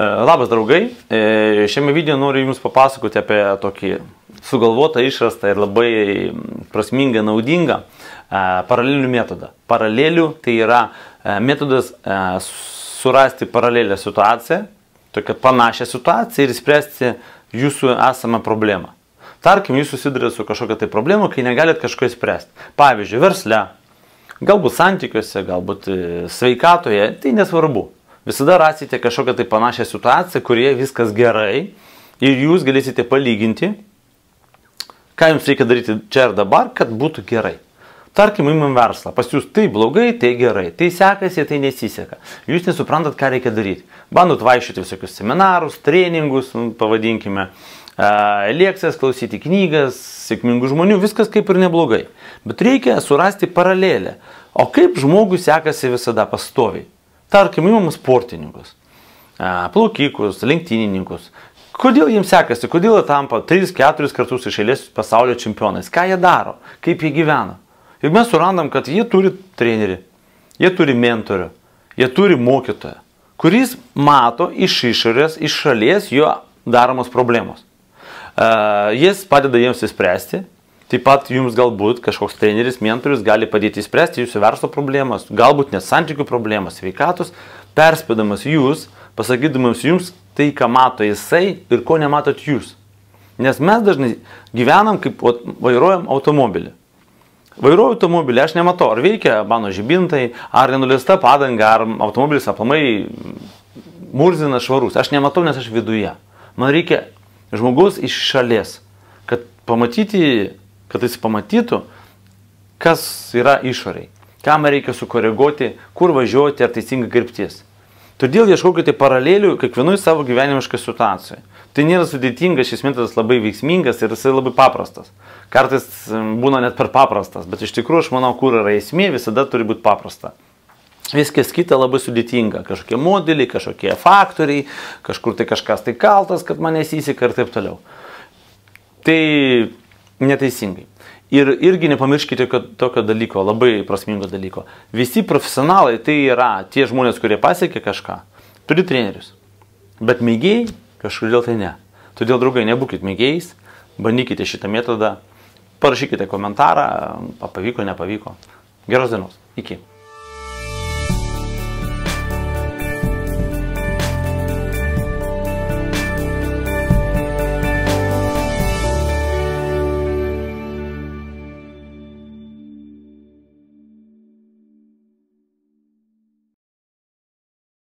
E, labas draugai, e, šiame video noriu Jums papasakoti apie tokį sugalvotą, išrastą ir labai prasmingą, naudingą e, paralelių metodą. Paralelių tai yra metodas surasti paralelę situaciją, tokią panašią situaciją ir spręsti Jūsų esamą problemą. Tarkim, Jūs susidurėte su kažkokia tai problema, kai negalit kažko įspręsti. Pavyzdžiui, versle, galbūt santykiuose, galbūt sveikatoje, tai nesvarbu visada rasite kažkokią tai panašią situaciją, kurioje viskas gerai ir jūs galėsite palyginti, ką jums reikia daryti čia ir dabar, kad būtų gerai. Tarkim, imam verslą. Pas jūs tai blogai, tai gerai. Tai sekasi, tai nesiseka. Jūs nesuprantat, ką reikia daryti. Bandot vaikščioti visokius seminarus, treningus, nu, pavadinkime, lekcijas, klausyti knygas, sėkmingų žmonių, viskas kaip ir neblogai. Bet reikia surasti paralelę. O kaip žmogui sekasi visada pastoviai? Tarkim, įmamas sportininkus, plaukikus, lenktynininkus. Kodėl jiems sekasi, kodėl jie tampa 3-4 kartus iš eilės pasaulio čempionais, ką jie daro, kaip jie gyvena. Ir mes surandam, kad jie turi trenerį, jie turi mentorių, jie turi mokytoją, kuris mato iš išorės, iš šalies jo daromos problemos. Uh, jis padeda jiems įspręsti, Taip pat jums galbūt kažkoks treneris, mentorius gali padėti įspręsti jūsų verslo problemas, galbūt net santykių problemas, sveikatos, perspėdamas jūs, pasakydamas jums tai, ką mato jisai ir ko nematot jūs. Nes mes dažnai gyvenam kaip vairuojam automobilį. Vairuoju automobilį, aš nematau, ar veikia mano žibintai, ar nenulista padanga, ar automobilis aplamai murzina švarus. Aš nematau, nes aš viduje. Man reikia žmogaus iš šalies, kad pamatyti kad jis pamatytų, kas yra išoriai, kam reikia sukoreguoti, kur važiuoti ar teisinga kryptis. Todėl ieškokite tai paralelių kiekvienoje savo gyvenimiškoje situacijoje. Tai nėra sudėtinga, šis metodas labai veiksmingas ir jisai labai paprastas. Kartais būna net per paprastas, bet iš tikrųjų aš manau, kur yra esmė, visada turi būti paprasta. Viskas kita labai sudėtinga. Kažkokie modeliai, kažkokie faktoriai, kažkur tai kažkas tai kaltas, kad mane įsisika ir taip toliau. Tai neteisingai. Ir irgi nepamirškite tokio dalyko, labai prasmingo dalyko. Visi profesionalai tai yra tie žmonės, kurie pasiekia kažką, turi trenerius. Bet mėgėjai kažkodėl tai ne. Todėl, draugai, nebūkite mėgėjais, bandykite šitą metodą, parašykite komentarą, pavyko, nepavyko. Geros dienos. Iki.